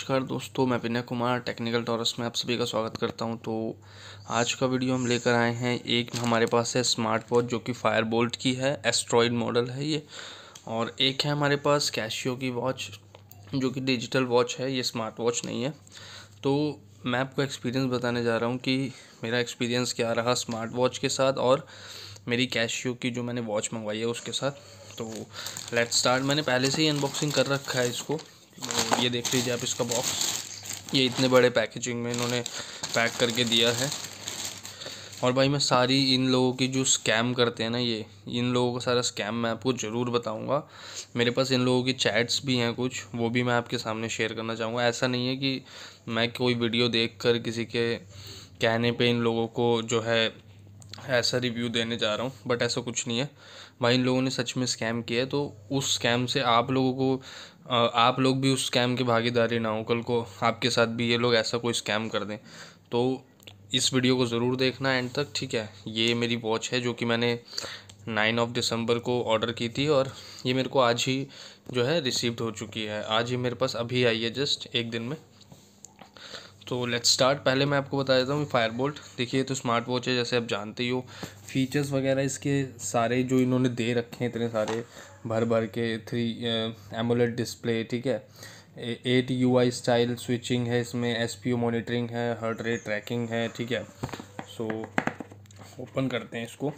नमस्कार दोस्तों मैं विनय कुमार टेक्निकल टॉरस में आप सभी का स्वागत करता हूं तो आज का वीडियो हम लेकर आए हैं एक हमारे पास है स्मार्ट वॉच जो कि फायर बोल्ट की है एस्ट्रॉइड मॉडल है ये और एक है हमारे पास कैशियो की वॉच जो कि डिजिटल वॉच है ये स्मार्ट वॉच नहीं है तो मैं आपको एक्सपीरियंस बताने जा रहा हूँ कि मेरा एक्सपीरियंस क्या रहा स्मार्ट वॉच के साथ और मेरी कैशियो की जो मैंने वॉच मंगवाई है उसके साथ तो लेट स्टार्ट मैंने पहले से ही अनबॉक्सिंग कर रखा है इसको तो ये देख लीजिए आप इसका बॉक्स ये इतने बड़े पैकेजिंग में इन्होंने पैक करके दिया है और भाई मैं सारी इन लोगों की जो स्कैम करते हैं ना ये इन लोगों का सारा स्कैम मैं आपको ज़रूर बताऊंगा मेरे पास इन लोगों की चैट्स भी हैं कुछ वो भी मैं आपके सामने शेयर करना चाहूँगा ऐसा नहीं है कि मैं कोई वीडियो देख कर किसी के कहने पे इन लोगों को जो है ऐसा रिव्यू देने जा रहा हूँ बट ऐसा कुछ नहीं है भाई इन लोगों ने सच में स्कैम किया है तो उस स्कैम से आप लोगों को आप लोग भी उस स्कैम के भागीदारी ना हो कल को आपके साथ भी ये लोग ऐसा कोई स्कैम कर दें तो इस वीडियो को ज़रूर देखना एंड तक ठीक है ये मेरी वॉच है जो कि मैंने नाइन ऑफ दिसंबर को ऑर्डर की थी और ये मेरे को आज ही जो है रिसीव्ड हो चुकी है आज ही मेरे पास अभी आई है जस्ट एक दिन में तो लेट्स स्टार्ट पहले मैं आपको बता देता हूँ फायर बोल्ट देखिए तो स्मार्ट वॉच है जैसे आप जानते ही हो फीचर्स वगैरह इसके सारे जो इन्होंने दे रखे हैं इतने सारे भर भर के थ्री एमोलेट डिस्प्ले ठीक है at U I style switching है इसमें एस पी ओ मोनिटरिंग है हर्ट रेट ट्रैकिंग है ठीक है सो ओपन करते हैं इसको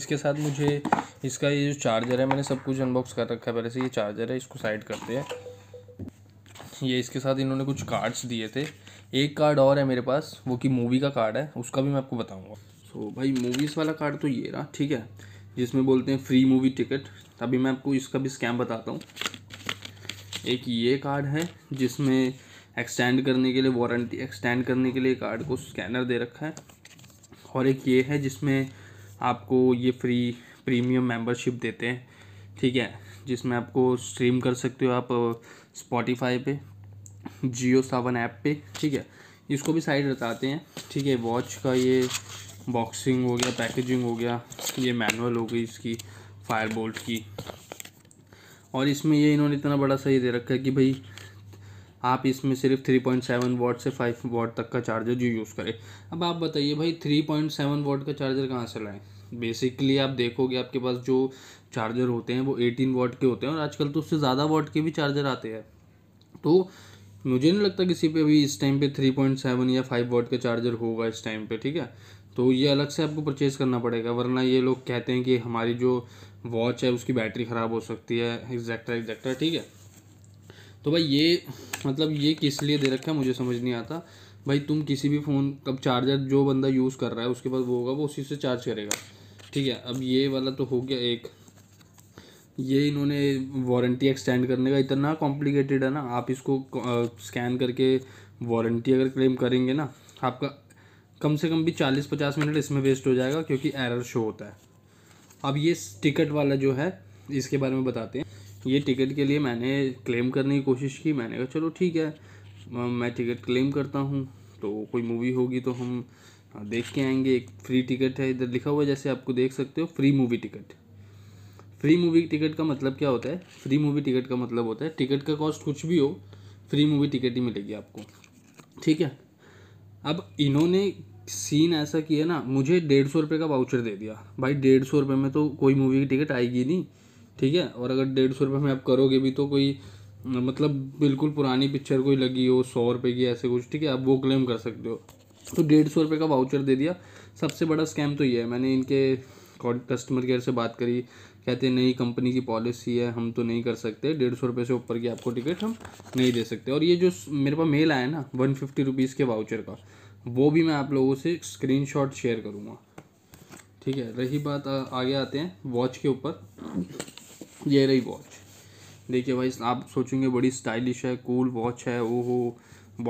इसके साथ मुझे इसका ये जो चार्जर है मैंने सब कुछ अनबॉक्स कर रखा है पहले से ये चार्जर है इसको साइड करते हैं ये इसके साथ इन्होंने कुछ कार्ड्स दिए थे एक कार्ड और है मेरे पास वो कि मूवी का कार्ड है उसका भी मैं आपको बताऊँगा सो so, भाई मूवीज़ वाला कार्ड तो ये रहा ठीक है जिसमें बोलते हैं फ्री मूवी टिकट अभी मैं आपको इसका भी स्कैम बताता हूँ एक ये कार्ड है जिसमें एक्सटेंड करने के लिए वारंटी एक्सटेंड करने के लिए कार्ड को स्कैनर दे रखा है और एक ये है जिसमें आपको ये फ्री प्रीमियम मेंबरशिप देते हैं ठीक है जिसमें आपको स्ट्रीम कर सकते हो आप स्पॉटिफाई पे जियो सावन ऐप पे ठीक है इसको भी साइड बताते हैं ठीक है वॉच का ये बॉक्सिंग हो गया पैकेजिंग हो गया ये मैनुअल हो गई इसकी फायर बोल्ट की और इसमें ये इन्होंने इतना बड़ा सही दे रखा है कि भाई आप इसमें सिर्फ थ्री पॉइंट सेवन वॉट से फाइव वाट तक का चार्जर जो यूज़ करें अब आप बताइए भाई थ्री पॉइंट सेवन वॉट का चार्जर कहाँ से लाएँ बेसिकली आप देखोगे आपके पास जो चार्जर होते हैं वो एटीन वॉट के होते हैं और आजकल तो उससे ज़्यादा वाट के भी चार्जर आते हैं तो मुझे नहीं लगता किसी पे भी इस टाइम पे थ्री पॉइंट सेवन या फाइव वॉट का चार्जर होगा इस टाइम पे ठीक है तो ये अलग से आपको परचेज़ करना पड़ेगा वरना ये लोग कहते हैं कि हमारी जो वॉच है उसकी बैटरी ख़राब हो सकती है एग्जैक्ट्रा एग्जैक्ट्रा ठीक है तो भाई ये मतलब ये किस लिए दे रखा है मुझे समझ नहीं आता भाई तुम किसी भी फ़ोन अब चार्जर जो बंदा यूज़ कर रहा है उसके पास वो होगा वो उसी से चार्ज करेगा ठीक है अब ये वाला तो हो गया एक ये इन्होंने वारंटी एक्सटेंड करने का इतना कॉम्प्लिकेटेड है ना आप इसको स्कैन करके वारंटी अगर क्लेम करेंगे ना आपका कम से कम भी चालीस पचास मिनट इसमें वेस्ट हो जाएगा क्योंकि एरर शो होता है अब ये टिकट वाला जो है इसके बारे में बताते हैं ये टिकट के लिए मैंने क्लेम करने की कोशिश की मैंने कहा चलो ठीक है मैं टिकट क्लेम करता हूँ तो कोई मूवी होगी तो हम देख के आएंगे एक फ्री टिकट है इधर लिखा हुआ है जैसे आपको देख सकते हो free movie ticket free movie ticket का मतलब क्या होता है फ्री मूवी टिकट का मतलब होता है टिकट का कॉस्ट कुछ भी हो फ्री मूवी टिकट ही मिलेगी आपको ठीक है अब इन्होंने सीन ऐसा किया ना मुझे डेढ़ सौ रुपये का वाउचर दे दिया भाई डेढ़ सौ रुपये में तो कोई मूवी की टिकट आएगी नहीं ठीक है और अगर डेढ़ सौ रुपये में आप करोगे भी तो कोई मतलब बिल्कुल पुरानी पिक्चर कोई लगी हो सौ रुपये की ऐसे कुछ ठीक है आप वो क्लेम कर सकते हो तो डेढ़ सौ रुपये का वाउचर दे दिया सबसे बड़ा स्कैम तो ये है मैंने इनके कस्टमर केयर से बात करी कहते नई कंपनी की पॉलिसी है हम तो नहीं कर सकते डेढ़ सौ रुपये से ऊपर की आपको टिकट हम नहीं दे सकते और ये जो मेरे पास मेल आया ना वन फिफ्टी रुपीज़ के वाउचर का वो भी मैं आप लोगों से स्क्रीन शॉट शेयर करूँगा ठीक है रही बात आगे आते हैं वॉच के ऊपर ये रही वॉच देखिए भाई आप सोचेंगे बड़ी स्टाइलिश है कूल वॉच है वो हो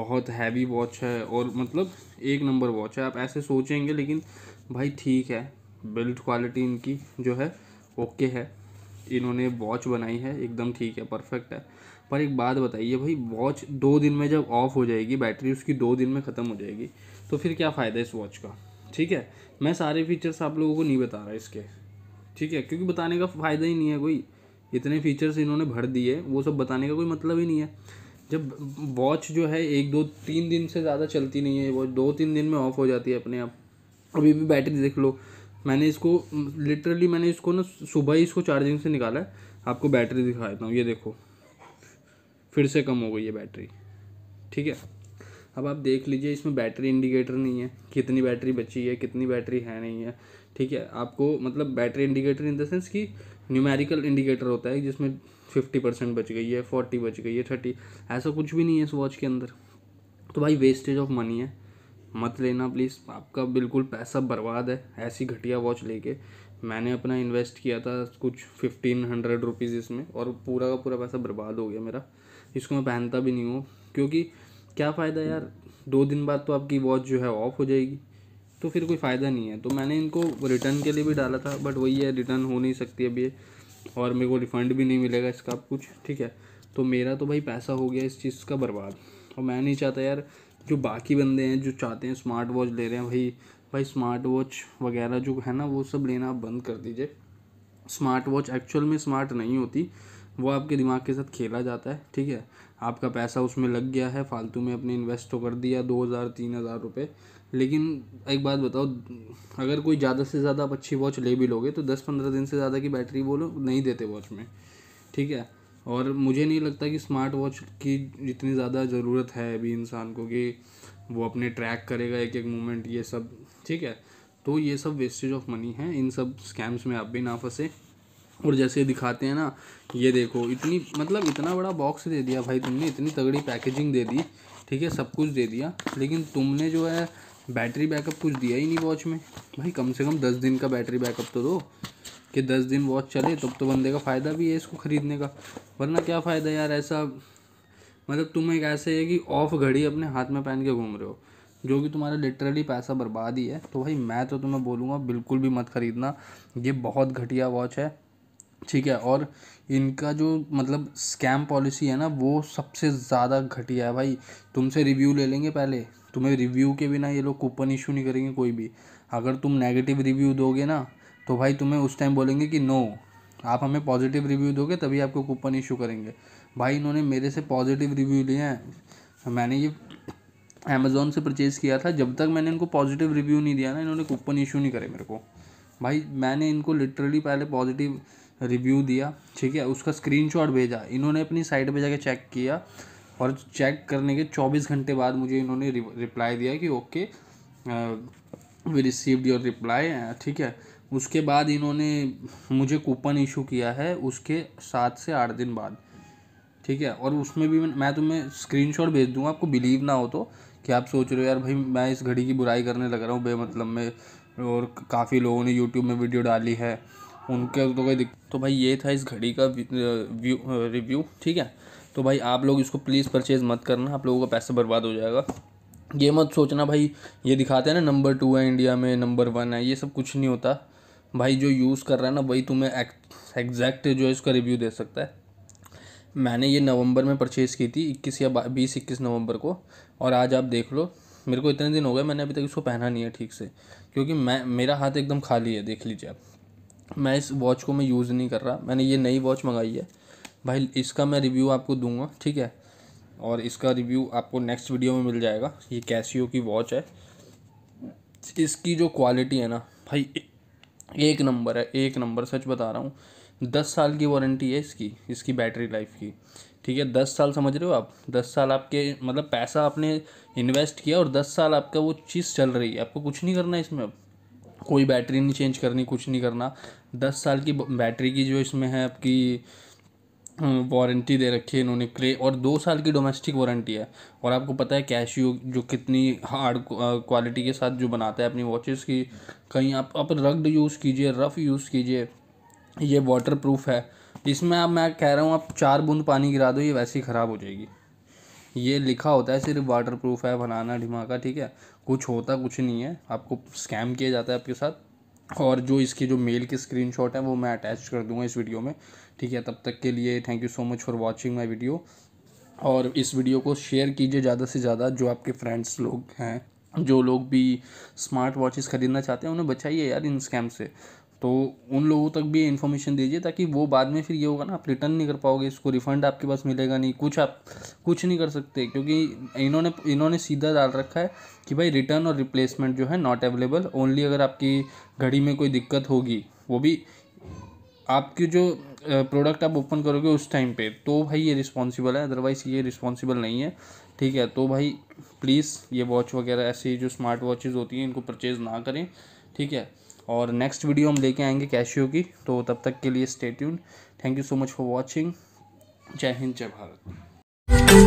बहुत हैवी वॉच है और मतलब एक नंबर वॉच है आप ऐसे सोचेंगे लेकिन भाई ठीक है बिल्ड क्वालिटी इनकी जो है ओके है इन्होंने वॉच बनाई है एकदम ठीक है परफेक्ट है पर एक बात बताइए भाई वॉच दो दिन में जब ऑफ हो जाएगी बैटरी उसकी दो दिन में ख़त्म हो जाएगी तो फिर क्या फ़ायदा इस वॉच का ठीक है मैं सारे फीचर्स आप लोगों को नहीं बता रहा इसके ठीक है क्योंकि बताने का फ़ायदा ही नहीं है कोई इतने फीचर्स इन्होंने भर दिए वो सब बताने का कोई मतलब ही नहीं है जब वॉच जो है एक दो तीन दिन से ज़्यादा चलती नहीं है वॉच दो तीन दिन में ऑफ़ हो जाती है अपने आप अभी भी बैटरी देख लो मैंने इसको लिटरली मैंने इसको ना सुबह ही इसको चार्जिंग से निकाला है आपको बैटरी दिखा देता हूँ ये देखो फिर से कम हो गई है बैटरी ठीक है अब आप देख लीजिए इसमें बैटरी इंडिकेटर नहीं है कितनी बैटरी बची है कितनी बैटरी है नहीं है ठीक है आपको मतलब battery indicator in the sense कि न्यूमेरिकल इंडिकेटर होता है जिसमें फिफ्टी परसेंट बच गई है फोर्टी बच गई है थर्टी ऐसा कुछ भी नहीं है इस वॉच के अंदर तो भाई वेस्टेज ऑफ मनी है मत लेना प्लीज़ आपका बिल्कुल पैसा बर्बाद है ऐसी घटिया वॉच लेके मैंने अपना इन्वेस्ट किया था कुछ फिफ्टीन हंड्रेड रुपीज़ इसमें और पूरा का पूरा पैसा बर्बाद हो गया मेरा इसको मैं पहनता भी नहीं हूँ क्योंकि क्या फ़ायदा यार दो दिन बाद तो आपकी वॉच जो है ऑफ हो जाएगी तो फिर कोई फ़ायदा नहीं है तो मैंने इनको रिटर्न के लिए भी डाला था बट वही है रिटर्न हो नहीं सकती अभी ये और मेरे को रिफ़ंड भी नहीं मिलेगा इसका कुछ ठीक है तो मेरा तो भाई पैसा हो गया इस चीज़ का बर्बाद और मैं नहीं चाहता यार जो बाकी बंदे हैं जो चाहते हैं स्मार्ट वॉच ले रहे हैं भाई भाई स्मार्ट वॉच वगैरह जो है ना वो सब लेना आप बंद कर दीजिए स्मार्ट वॉच एक्चुअल में स्मार्ट नहीं होती वो आपके दिमाग के साथ खेला जाता है ठीक है आपका पैसा उसमें लग गया है फालतू में अपने इन्वेस्ट तो कर दिया दो हज़ार तीन हज़ार रुपये लेकिन एक बात बताओ अगर कोई ज़्यादा से ज़्यादा आप अच्छी वॉच ले भी लोगे तो दस पंद्रह दिन से ज़्यादा की बैटरी वो लोग नहीं देते वॉच में ठीक है और मुझे नहीं लगता कि स्मार्ट वॉच की इतनी ज़्यादा ज़रूरत है अभी इंसान को कि वो अपने ट्रैक करेगा एक एक मोमेंट ये सब ठीक है तो ये सब वेस्टेज ऑफ मनी है इन सब स्कैम्स में आप भी ना फंसे और जैसे दिखाते हैं ना ये देखो इतनी मतलब इतना बड़ा बॉक्स दे दिया भाई तुमने इतनी तगड़ी पैकेजिंग दे दी ठीक है सब कुछ दे दिया लेकिन तुमने जो है बैटरी बैकअप कुछ दिया ही नहीं वॉच में भाई कम से कम दस दिन का बैटरी बैकअप तो दो कि दस दिन वॉच चले तब तो बंदे का फ़ायदा भी है इसको ख़रीदने का वरना क्या फ़ायदा यार ऐसा मतलब तुम एक ऐसे है कि ऑफ घड़ी अपने हाथ में पहन के घूम रहे हो जो कि तुम्हारा लिटरली पैसा बर्बाद ही है तो भाई मैं तो तुम्हें बोलूँगा बिल्कुल भी मत ख़रीदना ये बहुत घटिया वॉच है ठीक है और इनका जो मतलब स्कैम पॉलिसी है ना वो सबसे ज़्यादा घटिया है भाई तुमसे रिव्यू ले लेंगे पहले तुम्हें रिव्यू के बिना ये लोग कूपन इशू नहीं करेंगे कोई भी अगर तुम नेगेटिव रिव्यू दोगे ना तो भाई तुम्हें उस टाइम बोलेंगे कि नो आप हमें पॉजिटिव रिव्यू दोगे तभी आपको कूपन इशू करेंगे भाई इन्होंने मेरे से पॉजिटिव रिव्यू लिए हैं मैंने ये अमेज़ोन से परचेज़ किया था जब तक मैंने इनको पॉजिटिव रिव्यू नहीं दिया ना इन्होंने कूपन इशू नहीं करे मेरे को भाई मैंने इनको लिटरली पहले पॉजिटिव रिव्यू दिया ठीक है उसका स्क्रीनशॉट भेजा इन्होंने अपनी साइट पे जाके चेक किया और चेक करने के चौबीस घंटे बाद मुझे इन्होंने रिप्लाई दिया कि okay we received your reply ठीक है उसके बाद इन्होंने मुझे कूपन इशू किया है उसके सात से आठ दिन बाद ठीक है और उसमें भी मैं तुम्हें स्क्रीन भेज दूँगा आपको बिलीव ना हो तो कि आप सोच रहे हो यार भाई मैं इस घड़ी की बुराई करने लग रहा हूँ बेमतलब में और काफ़ी लोगों ने यूट्यूब में वीडियो डाली है उनके तो कोई दिक तो भाई ये था इस घड़ी का व्यू रिव्यू ठीक है तो भाई आप लोग इसको प्लीज़ परचेज़ मत करना आप लोगों का पैसा बर्बाद हो जाएगा ये मत सोचना भाई ये दिखाते हैं ना नंबर टू है इंडिया में नंबर वन है ये सब कुछ नहीं होता भाई जो यूज़ कर रहा है ना वही तुम्हें एग्जैक्ट जो है उसका रिव्यू दे सकता है मैंने ये नवंबर में परचेज़ की थी इक्कीस या बीस इक्कीस नवंबर को और आज आप देख लो मेरे को इतने दिन हो गए मैंने अभी तक इसको पहना नहीं है ठीक से क्योंकि मैं मेरा हाथ एकदम खाली है देख लीजिए आप मैं इस वॉच को मैं यूज़ नहीं कर रहा मैंने ये नई वॉच मंगाई है भाई इसका मैं रिव्यू आपको दूंगा ठीक है और इसका रिव्यू आपको नेक्स्ट वीडियो में मिल जाएगा ये कैसियो की वॉच है इसकी जो क्वालिटी है ना भाई एक नंबर है एक नंबर सच बता रहा हूँ दस साल की वारंटी है इसकी इसकी बैटरी लाइफ की ठीक है दस साल समझ रहे हो आप दस साल आपके मतलब पैसा आपने इन्वेस्ट किया और दस साल आपका वो चीज़ चल रही है आपको कुछ नहीं करना इसमें अब कोई बैटरी नहीं चेंज करनी कुछ नहीं करना दस साल की बैटरी की जो इसमें है आपकी वारंटी दे रखी है इन्होंने क्ले और दो साल की डोमेस्टिक वारंटी है और आपको पता है कैशियो जो कितनी हार्ड क्वालिटी के साथ जो बनाता है अपनी वॉचेस की कहीं आप आप रग्ड यूज़ कीजिए रफ़ यूज़ कीजिए ये वाटर प्रूफ है इसमें आप मैं कह रहा हूँ आप चार बूंद पानी गिरा दो ये वैसे ही ख़राब हो जाएगी ये लिखा होता है सिर्फ वाटर प्रूफ है बनाना ढिमाका ठीक है कुछ होता कुछ नहीं है आपको स्कैम किया जाता है आपके साथ और जो इसके जो मेल के स्क्रीनशॉट है वो मैं अटैच कर दूंगा इस वीडियो में ठीक है तब तक के लिए thank you so much for watching my video और इस वीडियो को शेयर कीजिए ज़्यादा से ज़्यादा जो आपके फ्रेंड्स लोग हैं जो लोग भी स्मार्ट वॉचेस ख़रीदना चाहते हैं उन्हें बचाइए यार इन स्कैम से तो उन लोगों तक भी इन्फॉर्मेशन दीजिए ताकि वो बाद में फिर ये होगा ना आप रिटर्न नहीं कर पाओगे इसको रिफंड आपके पास मिलेगा नहीं कुछ आप कुछ नहीं कर सकते क्योंकि इन्होंने इन्होंने सीधा डाल रखा है कि भाई रिटर्न और रिप्लेसमेंट जो है नॉट अवेलेबल ओनली अगर आपकी घड़ी में कोई दिक्कत होगी वो भी आपके जो प्रोडक्ट आप ओपन करोगे उस टाइम पे तो भाई ये रिस्पॉन्सिबल है अदरवाइज़ ये रिस्पॉन्सिबल नहीं है ठीक है तो भाई प्लीज़ ये वॉच वगैरह ऐसी जो स्मार्ट वॉचेज़ होती हैं इनको परचेज़ ना करें ठीक है और नेक्स्ट वीडियो हम लेके आएंगे कैशियो की तो तब तक के लिए stay tuned thank you so much for watching जय हिंद जय भारत